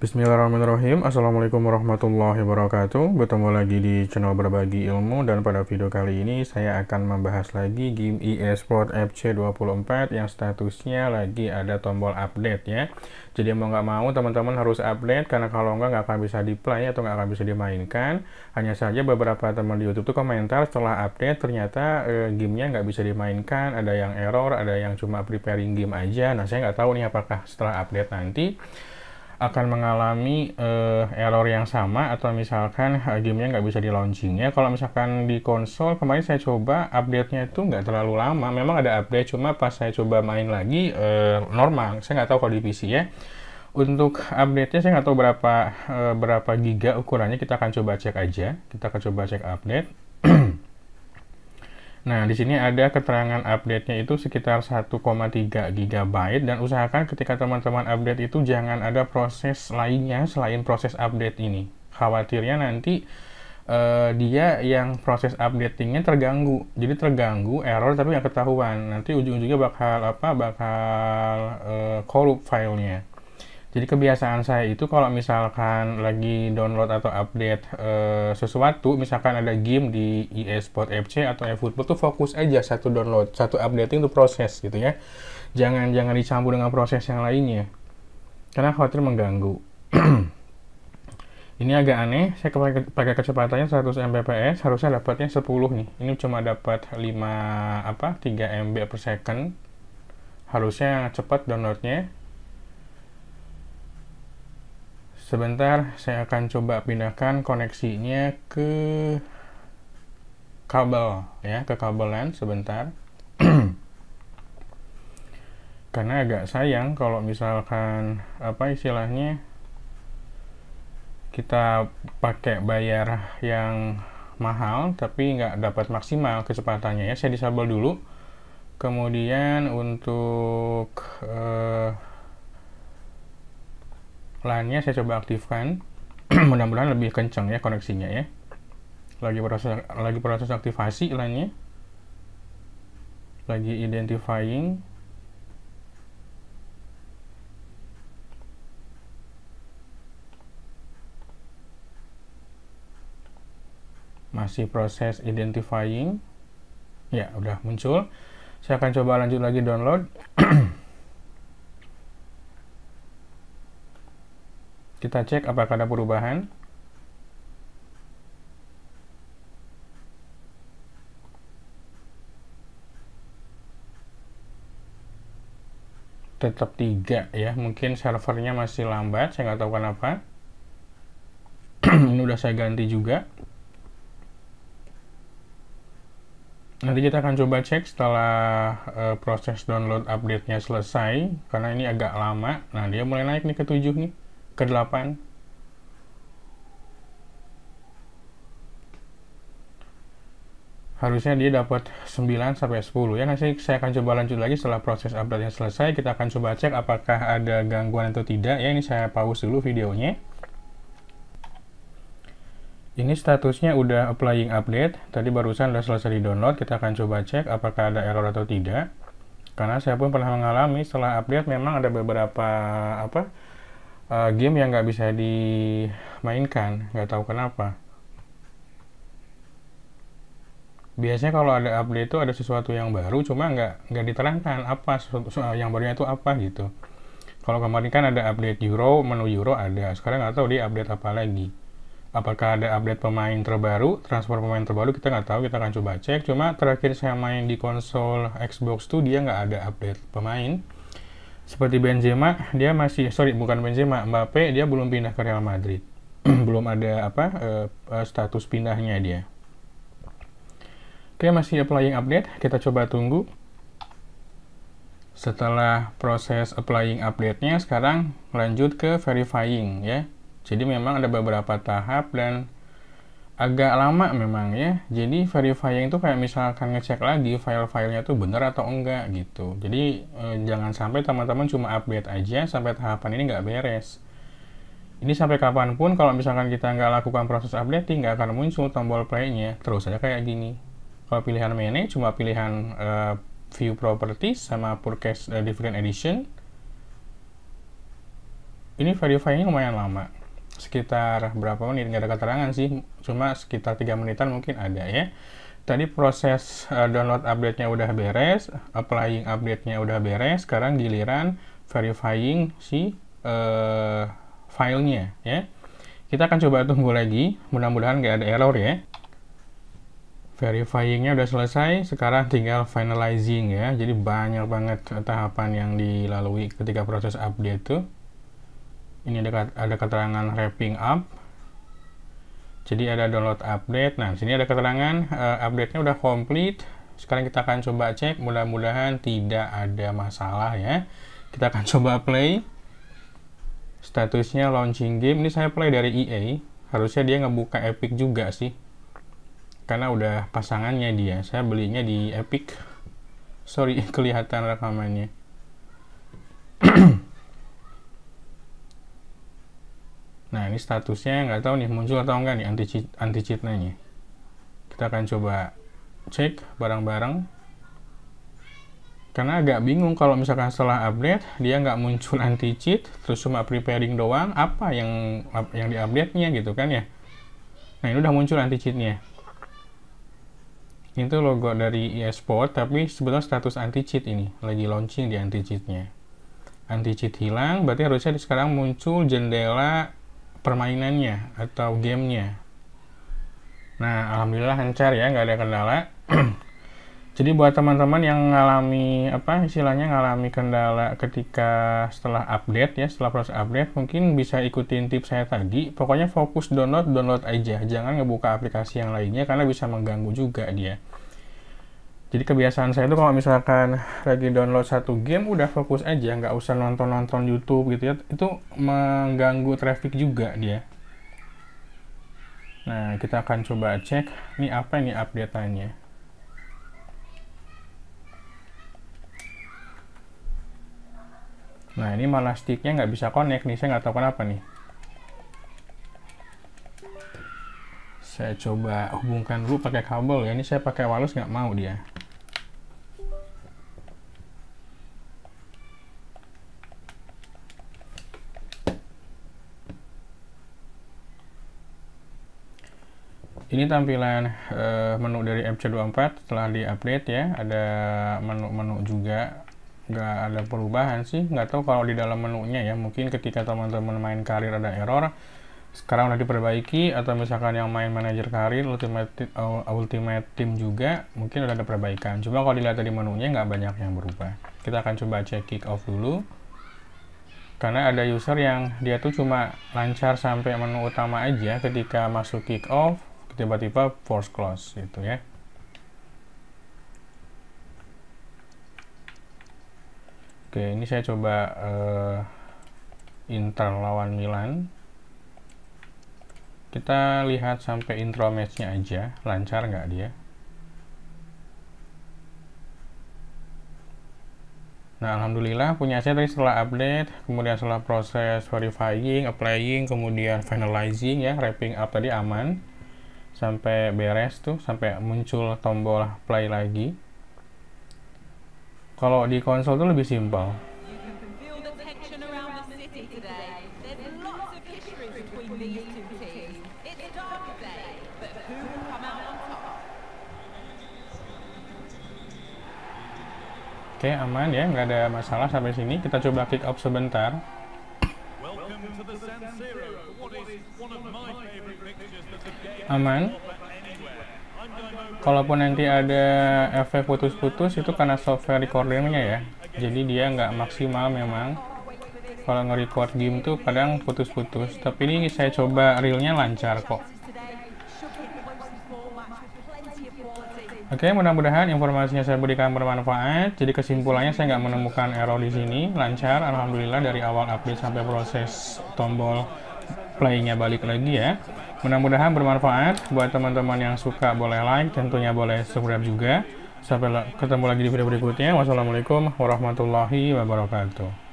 Bismillahirrahmanirrahim Assalamualaikum warahmatullahi wabarakatuh Bertemu lagi di channel berbagi ilmu Dan pada video kali ini saya akan membahas lagi game eSport FC24 Yang statusnya lagi ada tombol update ya Jadi mau nggak mau teman-teman harus update Karena kalau nggak nggak akan bisa di play atau nggak akan bisa dimainkan Hanya saja beberapa teman di Youtube tuh komentar setelah update Ternyata e, gamenya nggak bisa dimainkan Ada yang error, ada yang cuma preparing game aja Nah saya nggak tahu nih apakah setelah update nanti akan mengalami uh, error yang sama atau misalkan uh, gamenya nggak bisa di launching ya kalau misalkan di konsol kemarin saya coba update-nya itu nggak terlalu lama memang ada update cuma pas saya coba main lagi uh, normal saya nggak tahu kalau di PC ya untuk update-nya saya nggak tahu berapa uh, berapa giga ukurannya kita akan coba cek aja kita akan coba cek update Nah, di sini ada keterangan update-nya itu sekitar 1,3 GB dan usahakan ketika teman-teman update itu jangan ada proses lainnya selain proses update ini. Khawatirnya nanti uh, dia yang proses updatingnya terganggu. Jadi terganggu, error tapi nggak ketahuan. Nanti ujung-ujungnya bakal apa? Bakal uh, eh, korup nya jadi kebiasaan saya itu kalau misalkan lagi download atau update e, sesuatu, misalkan ada game di eSport FC atau eFootball tuh fokus aja satu download, satu updating itu proses gitu ya. Jangan jangan dicampur dengan proses yang lainnya. Karena khawatir mengganggu. ini agak aneh, saya pakai, pakai kecepatannya 100 Mbps, harusnya dapatnya 10 nih. Ini cuma dapat 5 apa? 3 MB per second. Harusnya cepat downloadnya Sebentar, saya akan coba pindahkan koneksinya ke kabel ya, ke kabelan. sebentar. Karena agak sayang kalau misalkan apa istilahnya kita pakai bayar yang mahal tapi nggak dapat maksimal kecepatannya ya. Saya disable dulu. Kemudian untuk eh, lainnya saya coba aktifkan mudah-mudahan lebih kencang ya koneksinya ya lagi proses lagi proses aktivasi lainnya lagi identifying masih proses identifying ya udah muncul saya akan coba lanjut lagi download Kita cek apakah ada perubahan. Tetap tiga ya, mungkin servernya masih lambat, saya nggak tahu kenapa. Ini udah saya ganti juga. Nanti kita akan coba cek setelah e, proses download update-nya selesai, karena ini agak lama. Nah, dia mulai naik nih ke 7 nih ke-8 harusnya dia dapat 9 sampai 10 ya nanti saya akan coba lanjut lagi setelah proses update-nya selesai kita akan coba cek apakah ada gangguan atau tidak ya ini saya pause dulu videonya ini statusnya udah applying update tadi barusan udah selesai di download kita akan coba cek apakah ada error atau tidak karena saya pun pernah mengalami setelah update memang ada beberapa apa uh, game yang nggak bisa dimainkan nggak tahu kenapa biasanya kalau ada update itu ada sesuatu yang baru cuma nggak nggak diterangkan apa eh, yang barunya itu apa gitu kalau kemarin kan ada update Euro menu Euro ada sekarang nggak tahu di update apa lagi apakah ada update pemain terbaru transfer pemain terbaru kita nggak tahu kita akan coba cek cuma terakhir saya main di konsol Xbox tuh dia nggak ada update pemain seperti Benzema dia masih sorry bukan Benzema Mbappe dia belum pindah ke Real Madrid belum ada apa uh, status pindahnya dia oke masih applying update kita coba tunggu setelah proses applying update nya sekarang lanjut ke verifying ya jadi memang ada beberapa tahap dan agak lama memang ya. Jadi verifying itu kayak misalkan ngecek lagi file-filenya tuh bener atau enggak gitu. Jadi eh, jangan sampai teman-teman cuma update aja sampai tahapan ini nggak beres. Ini sampai kapanpun kalau misalkan kita nggak lakukan proses updating nggak akan muncul tombol play-nya. Terus aja kayak gini. Kalau pilihan manage cuma pilihan eh, view properties sama purchase eh, different edition. Ini verifying lumayan lama sekitar berapa menit nggak ada keterangan sih cuma sekitar tiga menitan mungkin ada ya tadi proses eh, download update-nya udah beres applying update-nya udah beres sekarang giliran verifying si uh, filenya ya kita akan coba tunggu lagi mudah-mudahan nggak ada error ya verifyingnya udah selesai sekarang tinggal finalizing ya jadi banyak banget tahapan yang dilalui ketika proses update tuh ini ada, ada keterangan wrapping up jadi ada download update nah sini ada keterangan uh, eh, update nya udah complete sekarang kita akan coba cek mudah-mudahan tidak ada masalah ya kita akan coba play statusnya launching game ini saya play dari EA harusnya dia ngebuka Epic juga sih karena udah pasangannya dia saya belinya di Epic sorry kelihatan rekamannya Nah, ini statusnya nggak tahu nih muncul atau enggak nih anti cheat anti cheat-nya nanya. Kita akan coba cek barang-barang. Karena agak bingung kalau misalkan setelah update dia nggak muncul anti cheat, terus cuma preparing doang, apa yang yang di update-nya gitu kan ya. Nah, ini udah muncul anti cheat-nya Itu logo dari eSport, tapi sebetulnya status anti cheat ini lagi launching di anti cheat-nya Anti cheat hilang, berarti harusnya sekarang muncul jendela permainannya atau gamenya nah alhamdulillah lancar ya nggak ada kendala jadi buat teman-teman yang ngalami apa istilahnya ngalami kendala ketika setelah update ya setelah proses update mungkin bisa ikutin tips saya tadi pokoknya fokus download download aja jangan ngebuka aplikasi yang lainnya karena bisa mengganggu juga dia jadi kebiasaan saya itu kalau misalkan lagi download satu game udah fokus aja nggak usah nonton-nonton YouTube gitu ya itu mengganggu traffic juga dia nah kita akan coba cek ini apa ini updateannya nah ini malah sticknya nggak bisa connect nih saya nggak tahu kenapa nih saya coba hubungkan dulu pakai kabel ya ini saya pakai wireless nggak mau dia ini tampilan uh, menu dari FC24 setelah diupdate ya. Ada menu-menu juga. Nggak ada perubahan sih. Nggak tahu kalau di dalam menunya ya. Mungkin ketika teman-teman main karir ada error. Sekarang udah diperbaiki. Atau misalkan yang main manajer karir, ultimate, eh, ultimate team juga. Mungkin udah ada perbaikan. Cuma kalau dilihat dari menunya nggak banyak yang berubah. Kita akan coba cek kick off dulu karena ada user yang dia tuh cuma lancar sampai menu utama aja ketika masuk kick off tiba-tiba force close gitu ya oke ini saya coba uh, Inter lawan Milan kita lihat sampai intro matchnya aja lancar nggak dia Nah, alhamdulillah punya saya tadi setelah update, kemudian setelah proses verifying, applying, kemudian finalizing ya, wrapping up tadi aman sampai beres tuh sampai muncul tombol play lagi kalau di konsol tuh lebih simpel Oke okay, aman ya, nggak ada masalah sampai sini. Kita coba kick off sebentar. Welcome aman kalaupun nanti ada efek putus-putus itu karena software recordingnya ya jadi dia nggak maksimal memang kalau nge-record game tuh kadang putus-putus tapi ini saya coba realnya lancar kok Oke, mudah-mudahan informasinya saya berikan bermanfaat. Jadi kesimpulannya saya nggak menemukan error di sini, lancar, alhamdulillah dari awal update sampai proses tombol playnya balik lagi ya mudah-mudahan bermanfaat buat teman-teman yang suka boleh like tentunya boleh subscribe juga sampai ketemu lagi di video berikutnya wassalamualaikum warahmatullahi wabarakatuh